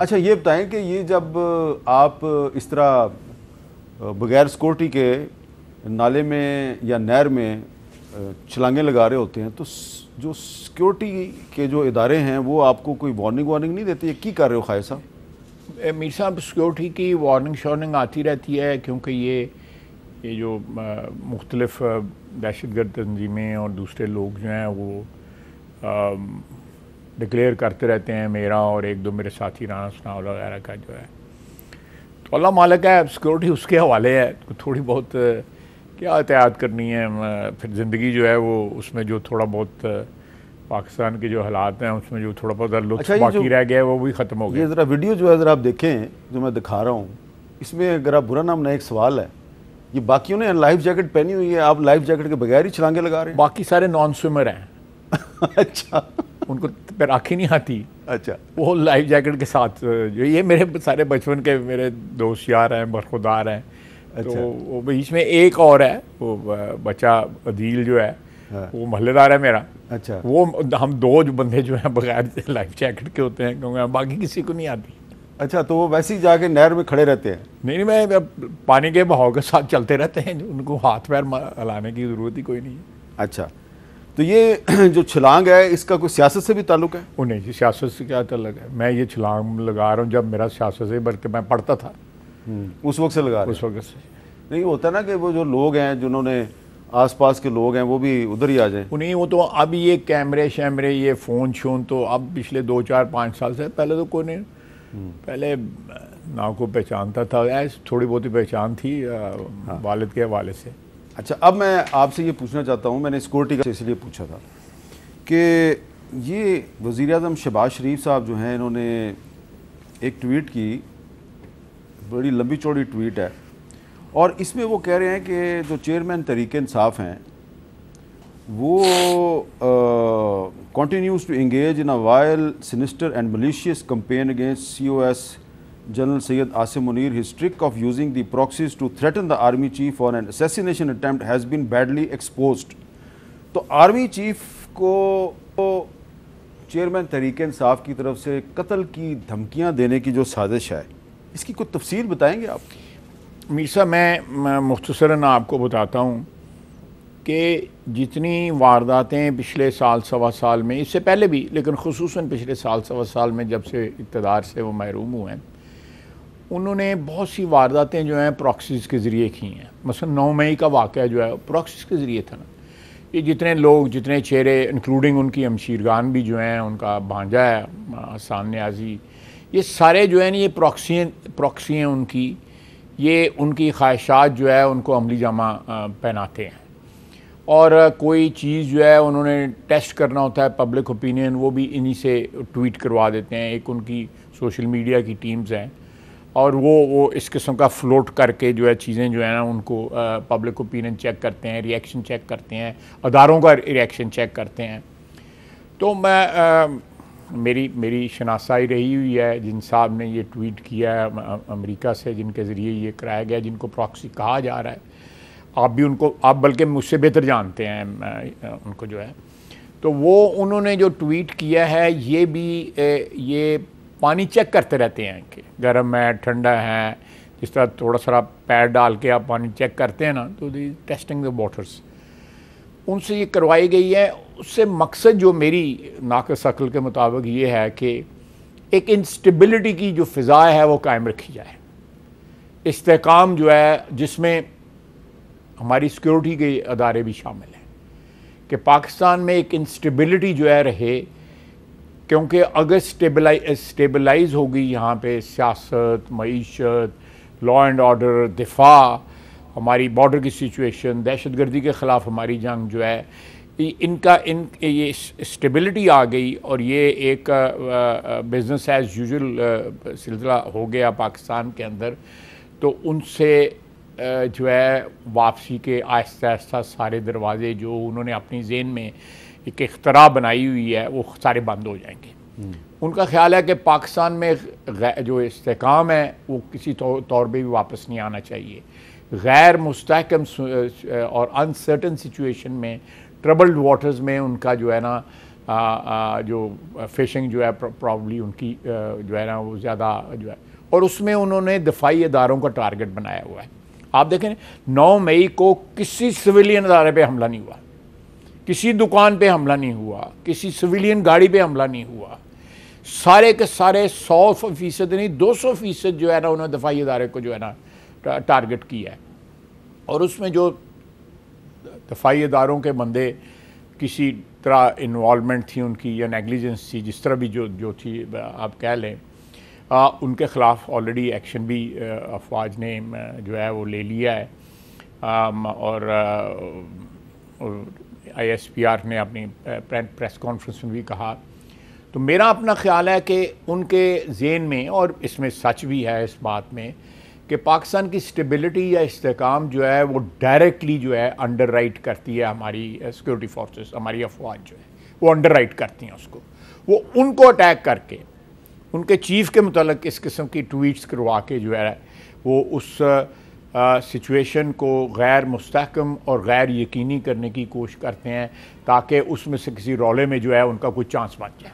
अच्छा ये बताएं कि ये जब आप इस तरह बगैर सिक्योरिटी के नाले में या नहर में छलांगे लगा रहे होते हैं तो जो सिक्योरिटी के जो इदारे हैं वो आपको कोई वार्निंग वार्निंग नहीं देते की कर रहे हो खाए साहब मीर साहब सिक्योरिटी की वार्निंग शार्निंग आती रहती है क्योंकि ये ये जो मुख्तलफ़ दहशत गर्द तंजीमें और दूसरे लोग जो हैं वो डिक्लेयर करते रहते हैं मेरा और एक दो मेरे साथी राना सनावल वगैरह का जो है तो अल्लाह मालिक है सिक्योरिटी उसके हवाले है तो थोड़ी बहुत क्या एहतियात करनी है फिर ज़िंदगी जो है वो उसमें जो थोड़ा बहुत पाकिस्तान के जो हालात हैं उसमें जो थोड़ा बहुत लुत्फ अच्छा बाकी रह गया है वो भी ख़त्म हो गया ये ज़रा वीडियो जो है ज़रा आप देखें जो मैं दिखा रहा हूँ इसमें अगर आप बुरा नाम ना एक सवाल है ये बाकियों ने लाइफ जैकेट पहनी हुई है आप लाइफ जैकेट के बगैर ही छलांगे लगा रहे हैं बाकी सारे नॉन स्विमर हैं अच्छा उनको तैराकी नहीं आती अच्छा वो लाइफ जैकेट के साथ जो ये मेरे सारे बचपन के मेरे दोस्त यार हैं बरखुदार हैं तो अच्छा तो वो बीच में एक और है वो बच्चा अदील जो है हाँ। वो महल्लेदार है मेरा अच्छा वो हम दो जो बंदे जो हैं बगैर लाइफ जैकेट के होते हैं क्योंकि बाकी किसी को नहीं आती अच्छा तो वो वैसे ही जाके नहर में खड़े रहते हैं नहीं नहीं मैं पानी के बहाव के साथ चलते रहते हैं उनको हाथ पैर हलाने की ज़रूरत ही कोई नहीं है अच्छा तो ये जो छलांग है इसका कोई सियासत से भी ताल्लुक है वो नहीं जी सियासत से क्या ताल्लुक है मैं ये छलांग लगा रहा हूँ जब मेरा सियासत से बल्कि मैं पढ़ता था हम्म, उस वक्त से लगा उस वक्त से नहीं होता ना कि वो जो लोग हैं जिन्होंने आसपास के लोग हैं वो भी उधर ही आ जाए नहीं वो तो अब ये कैमरे शैमरे ये फ़ोन शोन तो अब पिछले दो चार पाँच साल से पहले तो कोई नहीं हम्म। पहले ना को पहचानता था ऐसे थोड़ी बहुत ही पहचान थी हाँ। वालिद के हवाले से अच्छा अब मैं आपसे ये पूछना चाहता हूँ मैंने सिक्योरिटी का इसलिए पूछा था कि ये वज़ी अजम शहबाज शरीफ साहब जो हैं इन्होंने एक ट्वीट की बड़ी लंबी चौड़ी ट्वीट है और इसमें वो कह रहे हैं कि जो चेयरमैन तरीक इंसाफ हैं वो continues to engage in a vile sinister and malicious campaign against C O S General Syed Asim Munir, his trick of using the proxies to threaten the army chief for an assassination attempt has been badly exposed. तो army chief को तो chairman तहरीक इंसाफ की तरफ से कत्ल की धमकियां देने की जो साजिश है इसकी कुछ तफसील बताएंगे आप मीसा मैं, मैं मुख्तसरा आपको बताता हूँ कि जितनी वारदातें पिछले साल सवा साल में इससे पहले भी लेकिन खसूस पिछले साल सवा साल में जब से इकतदार से वो महरूम हुए हैं उन्होंने बहुत सी वारदातें जो हैं प्रॉक्सीज के ज़रिए की हैं मसलन नौ मई का वाक़ जो है प्रॉक्सीज के ज़रिए था ना ये जितने लोग जितने चेहरे इंक्लूडिंग उनकी अमशीर गान भी जो हैं उनका भांजा है न्याजी ये सारे जो है ना ये प्रॉक्सी प्रॉक्सी हैं उनकी ये उनकी ख्वाहिशात जो है उनको अमली जामा पहनाते हैं और कोई चीज़ जो है उन्होंने टेस्ट करना होता है पब्लिक ओपिनियन वो भी इन्हीं से ट्वीट करवा देते हैं एक उनकी सोशल मीडिया की टीम्स हैं और वो वो इस किस्म का फ्लोट करके जो है चीज़ें जो है ना उनको पब्लिक ओपिनियन चेक करते हैं रिएक्शन चेक करते हैं अदारों का रिएक्शन चेक करते हैं तो मैं आ, मेरी मेरी शनासाई रही हुई है जिन साहब ने ये ट्वीट किया है अमेरिका से जिनके ज़रिए ये कराया गया जिनको प्रॉक्सी कहा जा रहा है आप भी उनको आप बल्कि मुझसे बेहतर जानते हैं उनको जो है तो वो उन्होंने जो ट्वीट किया है ये भी ए, ये पानी चेक करते रहते हैं कि गर्म है ठंडा है जिस तरह थोड़ा सा पैर डाल के आप पानी चेक करते हैं ना तो दी टेस्टिंग द वाटर्स उनसे ये करवाई गई है उससे मकसद जो मेरी नाक शक्ल के मुताबिक ये है कि एक इंस्टेबिलिटी की जो फ़िज़ा है वो कायम रखी जाए इसकाम जो है जिसमें हमारी सिक्योरिटी के अदारे भी शामिल हैं कि पाकिस्तान में एक इंस्टेबिलिटी जो है रहे क्योंकि अगर स्टेबलाइज स्टेबलाइज होगी यहाँ पे सियासत मीशत लॉ एंड ऑर्डर दिफा हमारी बॉर्डर की सिचुएशन दहशत गर्दी के ख़िलाफ़ हमारी जंग जो है इनका इन ये स्टेबिलिटी आ गई और ये एक बिज़नेस एज यूजल सिलसिला हो गया पाकिस्तान के अंदर तो उनसे जो है वापसी के आहिस्ता आहिस्ता सारे दरवाजे जो उन्होंने अपनी जेन में एक अख्तरा बनाई हुई है वो सारे बंद हो जाएंगे हम्म। उनका ख्याल है कि पाकिस्तान में जो इसकाम है वो किसी तो-, तौर पर भी वापस नहीं आना चाहिए गैर मुस्तकम और अनसर्टन सिचुएशन में ट्रबल्ड वाटर्स में उनका जो है ना आ, आ, जो फिशिंग जो है प्रॉब्ली उनकी जो है ना वो ज़्यादा जो है और उसमें उन्होंने दफाई इदारों का टारगेट बनाया हुआ है आप देखें नौ मई को किसी सिविलियन अदारे पर हमला नहीं हुआ किसी दुकान पर हमला नहीं हुआ किसी सिविलियन गाड़ी पर हमला नहीं हुआ सारे के सारे सौ फीसद नहीं दो सौ फीसद जो है ना उन्होंने दफाई अदारे को जो है ना टारगेट किया है और उसमें जो दफाई अदारों के बंदे किसी तरह इन्वॉलमेंट थी उनकी या नेगलिजेंस थी जिस तरह भी जो जो थी आप कह लें आ, हाँ, उनके ख़िलाफ़ ऑलरेडी एक्शन भी अफवाज ने जो है वो ले लिया है आ, और आई एस पी आर ने अपनी प्रेस कॉन्फ्रेंस में भी कहा तो मेरा अपना ख्याल है कि उनके जेन में और इसमें सच भी है इस बात में कि पाकिस्तान की स्टेबिलिटी या इसकाम जो है वो डायरेक्टली जो है अंडर राइट करती है हमारी सिक्योरिटी फोर्सेस हमारी अफवाज जो है वो अंडर राइट करती हैं उसको वो उनको अटैक करके उनके चीफ़ के मतलब इस किस्म की ट्वीट्स करवा के जो है वो उस सिचुएशन को गैर मुस्तकम और गैर यकीनी करने की कोशिश करते हैं ताकि उसमें से किसी रोले में जो है उनका कोई चांस बच जाए